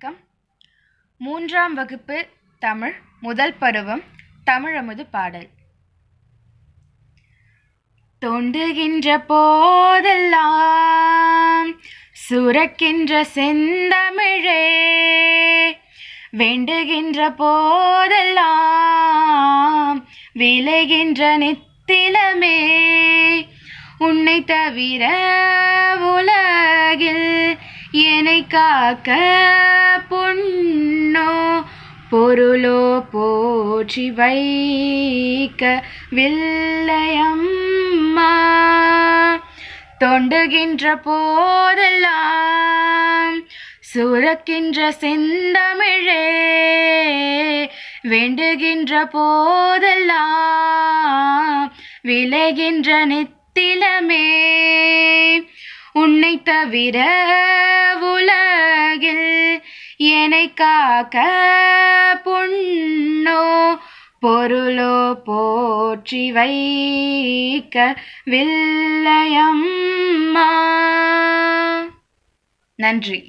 வணக்கம் மூன்றாம் வகுப்பு தமிழ் முதல் பருவம் தமிழமுது பாடல் தோண்டுகின்ற போதெல்லாம் சுரக்கின்ற செந்தமிழே வேண்டுகின்ற போதெல்லாம் விளைகின்ற நித்திலமே உன்னை தவிர உலகில் என்னை காக்க பொருளோ போற்றி வைக்க வில்லையம்மா தொண்டுகின்ற போதெல்லாம் சுரக்கின்ற செந்தமிழே வேண்டுகின்ற போதெல்லாம் விளைகின்ற நித்திலமே உன்னை தவிர உலகில் பொன்னனை காக்க பொன்னோ பொருளோ போற்றி வைக்க வில்லையம்மா நன்றி